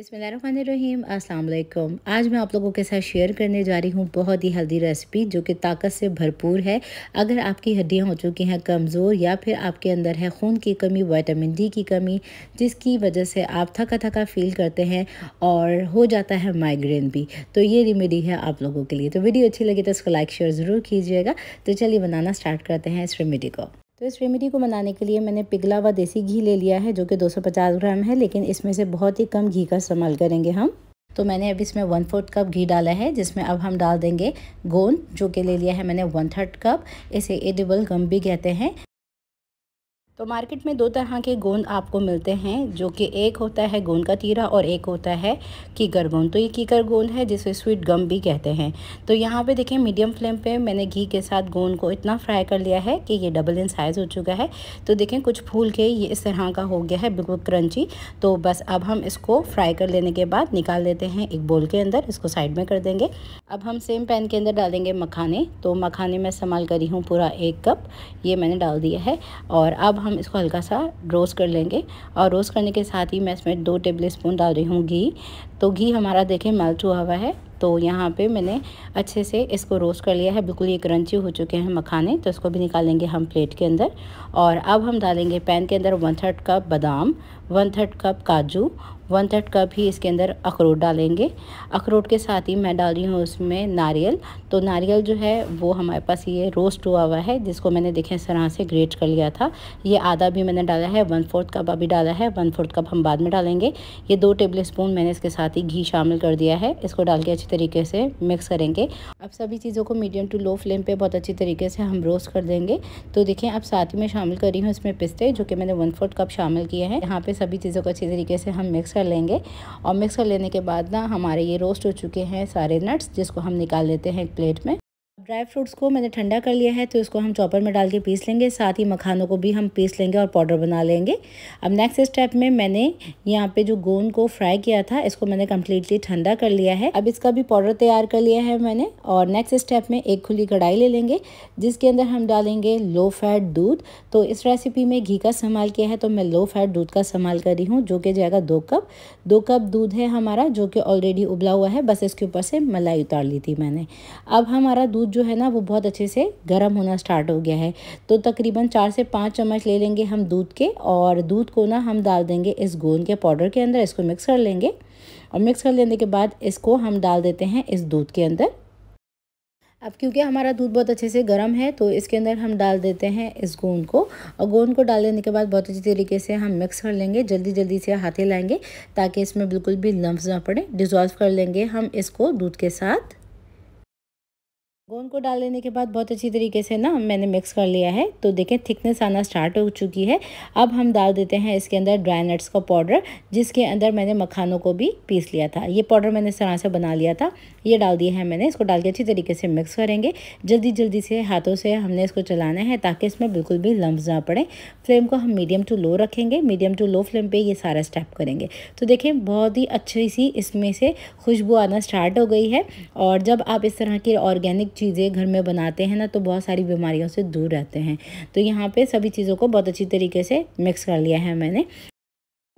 बसमीम असल आज मैं आप लोगों के साथ शेयर करने जा रही हूँ बहुत ही हेल्दी रेसिपी जो कि ताकत से भरपूर है अगर आपकी हड्डियाँ हो चुकी हैं कमज़ोर या फिर आपके अंदर है खून की कमी विटामिन डी की कमी जिसकी वजह से आप थका थका फील करते हैं और हो जाता है माइग्रेन भी तो ये रेमेडी है आप लोगों के लिए तो वीडियो अच्छी लगी तो उसको लाइक शेयर ज़रूर कीजिएगा तो चलिए बनाना स्टार्ट करते हैं इस रेमेडी को तो इस रेमेडी को बनाने के लिए मैंने पिघला हुआ देसी घी ले लिया है जो कि 250 ग्राम है लेकिन इसमें से बहुत ही कम घी का इस्तेमाल करेंगे हम तो मैंने अब इसमें वन फोर्थ कप घी डाला है जिसमें अब हम डाल देंगे गोंद जो कि ले लिया है मैंने वन थर्ड कप इसे एडिबल गम भी कहते हैं तो मार्केट में दो तरह के गोंद आपको मिलते हैं जो कि एक होता है गोंद का तीरा और एक होता है कीकर गोंद तो ये कीकर गोंद है जिसे स्वीट गम भी कहते हैं तो यहाँ पे देखें मीडियम फ्लेम पे मैंने घी के साथ गोंद को इतना फ्राई कर लिया है कि ये डबल इन साइज़ हो चुका है तो देखें कुछ फूल के ये इस तरह का हो गया है बिल्कुल क्रंची तो बस अब हम इसको फ्राई कर लेने के बाद निकाल लेते हैं एक बोल के अंदर इसको साइड में कर देंगे अब हम सेम पैन के अंदर डालेंगे मखाने तो मखाने मैं इस्तेमाल करी हूँ पूरा एक कप ये मैंने डाल दिया है और अब हम इसको हल्का सा रोस्ट कर लेंगे और रोस्ट करने के साथ ही मैं इसमें दो टेबल स्पून डाल रही हूँ घी तो घी हमारा देखें मेल्ट हुआ हुआ है तो यहाँ पे मैंने अच्छे से इसको रोस्ट कर लिया है बिल्कुल ये क्रंची हो चुके हैं मखाने तो इसको भी निकालेंगे हम प्लेट के अंदर और अब हम डालेंगे पैन के अंदर वन थर्ड कप बादाम वन थर्ड कप काजू वन थर्ड कप ही इसके अंदर अखरोट डालेंगे अखरोट के साथ ही मैं डाल रही हूँ उसमें नारियल तो नारियल जो है वो हमारे पास ये रोस्ट हुआ हुआ है जिसको मैंने देखे इस तरह से ग्रेट कर लिया था ये आधा भी मैंने डाला है वन फोर्थ कप अभी डाला है वन फोर्थ कप हम बाद में डालेंगे ये दो टेबल स्पून मैंने इसके साथ ही घी शामिल कर दिया है इसको डाल के अच्छी तरीके से मिक्स करेंगे अब सभी चीज़ों को मीडियम टू लो फ्लेम पर बहुत अच्छी तरीके से हम रोस्ट कर देंगे तो देखें अब साथ ही मैं शामिल कर रही हूँ इसमें पिस्ते जो कि मैंने वन फोर्थ कप शामिल किए हैं यहाँ पर सभी चीज़ों को अच्छी तरीके से हम मिक्स कर लेंगे और मिक्स कर लेने के बाद ना हमारे ये रोस्ट हो चुके हैं सारे नट्स जिसको हम निकाल लेते हैं एक प्लेट में ड्राई फ्रूट्स को मैंने ठंडा कर लिया है तो इसको हम चॉपर में डाल के पीस लेंगे साथ ही मखानों को भी हम पीस लेंगे और पाउडर बना लेंगे अब नेक्स्ट स्टेप में मैंने यहाँ पे जो गोंद को फ्राई किया था इसको मैंने कम्प्लीटली ठंडा कर लिया है अब इसका भी पाउडर तैयार कर लिया है मैंने और नेक्स्ट स्टेप में एक खुली कढ़ाई ले लेंगे जिसके अंदर हम डालेंगे लो फैट दूध तो इस रेसिपी में घी का इस्तेमाल किया है तो मैं लो फैट दूध का इस्तेमाल कर रही हूँ जो कि जाएगा दो कप दो कप दूध है हमारा जो कि ऑलरेडी उबला हुआ है बस इसके ऊपर से मलाई उतार ली थी मैंने अब हमारा दूध जो है ना वो बहुत अच्छे से गर्म होना स्टार्ट हो गया है तो तकरीबन चार से पाँच चम्मच ले लेंगे हम दूध के और दूध को ना हम डाल देंगे इस गोंद के पाउडर के अंदर इसको मिक्स कर लेंगे और मिक्स कर लेने के बाद इसको हम डाल देते हैं इस दूध के अंदर अब क्योंकि हमारा दूध बहुत अच्छे से गर्म है तो इसके अंदर हम डाल देते हैं इस गोंद को और गोंद को डाल देने के बाद बहुत अच्छी तरीके से हम मिक्स कर लेंगे जल्दी जल्दी से हाथे लाएंगे ताकि इसमें बिल्कुल भी लम्ब ना पड़े डिज़ोल्व कर लेंगे हम इसको दूध के साथ बोन को डाल लेने के बाद बहुत अच्छी तरीके से ना मैंने मिक्स कर लिया है तो देखें थिकनेस आना स्टार्ट हो चुकी है अब हम डाल देते हैं इसके अंदर ड्राई नट्स का पाउडर जिसके अंदर मैंने मखानों को भी पीस लिया था ये पाउडर मैंने इस तरह से बना लिया था ये डाल दिया है मैंने इसको डाल के अच्छी तरीके से मिक्स करेंगे जल्दी जल्दी से हाथों से हमने इसको चलाना है ताकि इसमें बिल्कुल भी लम्ब ना पड़े फ्लेम को हम मीडियम टू लो रखेंगे मीडियम टू लो फ्लेम पर ये सारा स्टेप करेंगे तो देखें बहुत ही अच्छी सी इसमें से खुशबू आना स्टार्ट हो गई है और जब आप इस तरह की ऑर्गेनिक चीज़ चीज़ें घर में बनाते हैं ना तो बहुत सारी बीमारियों से दूर रहते हैं तो यहाँ पे सभी चीज़ों को बहुत अच्छी तरीके से मिक्स कर लिया है मैंने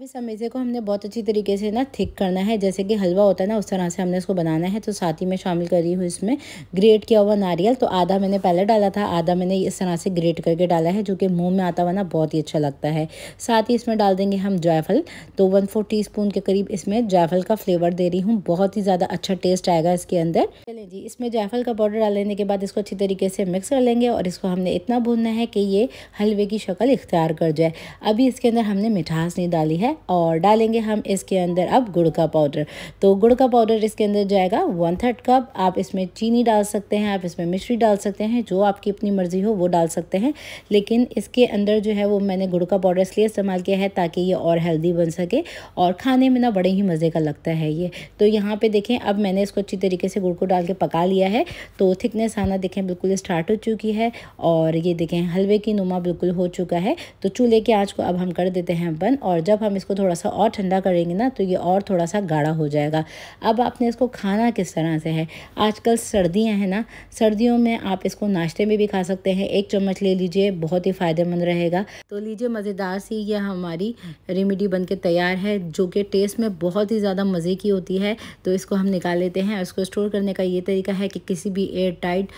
इस समेजे को हमने बहुत अच्छी तरीके से ना थिक करना है जैसे कि हलवा होता है ना उस तरह से हमने इसको बनाना है तो साथ ही मैं शामिल कर रही हूँ इसमें ग्रेट किया हुआ नारियल तो आधा मैंने पहले डाला था आधा मैंने इस तरह से ग्रेट करके डाला है जो कि मुंह में आता हुआ ना बहुत ही अच्छा लगता है साथ ही इसमें डाल देंगे हम जायफल तो वन फोर टी के करीब इसमें जायफल का फ्लेवर दे रही हूँ बहुत ही ज़्यादा अच्छा टेस्ट आएगा इसके अंदर चले जी इसमें जायफल का पाउडर डाल लेने के बाद इसको अच्छी तरीके से मिक्स कर लेंगे और इसको हमने इतना भूनना है कि ये हलवे की शक्ल इख्तियार कर जाए अभी इसके अंदर हमने मिठास नहीं डाली है है और डालेंगे हम इसके अंदर अब गुड़ का पाउडर तो गुड़ का पाउडर इसके अंदर जाएगा वन थर्ड कप आप इसमें चीनी डाल सकते हैं आप इसमें मिश्री डाल सकते हैं जो आपकी अपनी मर्ज़ी हो वो डाल सकते हैं लेकिन इसके अंदर जो है वो मैंने गुड़ का पाउडर इसलिए इस्तेमाल किया है ताकि ये और हेल्दी बन सके और खाने में ना बड़े ही मज़े का लगता है ये तो यहाँ पर देखें अब मैंने इसको अच्छी तरीके से गुड़ को डाल के पका लिया है तो थिकनेस आना देखें बिल्कुल स्टार्ट हो चुकी है और ये देखें हलवे की नुमा बिल्कुल हो चुका है तो चूल्हे की आँच को अब हम कर देते हैं बंद और जब हम इसको थोड़ा सा और ठंडा करेंगे ना तो ये और थोड़ा सा गाढ़ा हो जाएगा अब आपने इसको खाना किस तरह से है आजकल सर्दियाँ हैं ना सर्दियों में आप इसको नाश्ते में भी खा सकते हैं एक चम्मच ले लीजिए बहुत ही फ़ायदेमंद रहेगा तो लीजिए मज़ेदार सी यह हमारी रेमिडी बन के तैयार है जो कि टेस्ट में बहुत ही ज़्यादा मज़े की होती है तो इसको हम निकाल लेते हैं इसको स्टोर करने का ये तरीका है कि किसी भी एयर टाइट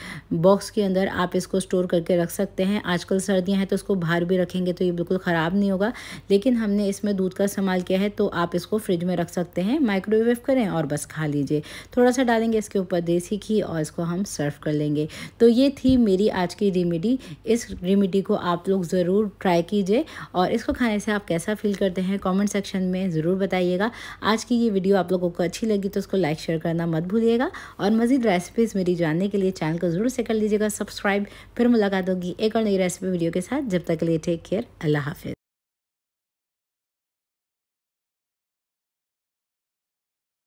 बॉक्स के अंदर आप इसको स्टोर करके रख सकते हैं आजकल सर्दियाँ हैं तो इसको बाहर भी रखेंगे तो ये बिल्कुल ख़राब नहीं होगा लेकिन हमने इसमें दूध दूध का इस्तेमाल किया है तो आप इसको फ्रिज में रख सकते हैं माइक्रोवेव करें और बस खा लीजिए थोड़ा सा डालेंगे इसके ऊपर देसी घी और इसको हम सर्व कर लेंगे तो ये थी मेरी आज की रेमेडी इस रेमेडी को आप लोग ज़रूर ट्राई कीजिए और इसको खाने से आप कैसा फील करते हैं कॉमेंट सेक्शन में ज़रूर बताइएगा आज की ये वीडियो आप लोगों को अच्छी लगी तो उसको लाइक शेयर करना मत भूलिएगा और मज़ीद रेसिपीज़ मेरी जानने के लिए चैनल को ज़रूर से कर लीजिएगा सब्सक्राइब फिर मुलाकात होगी एक और नई रेसिपी वीडियो के साथ जब तक के लिए टेक केयर अल्लाह हाफिज़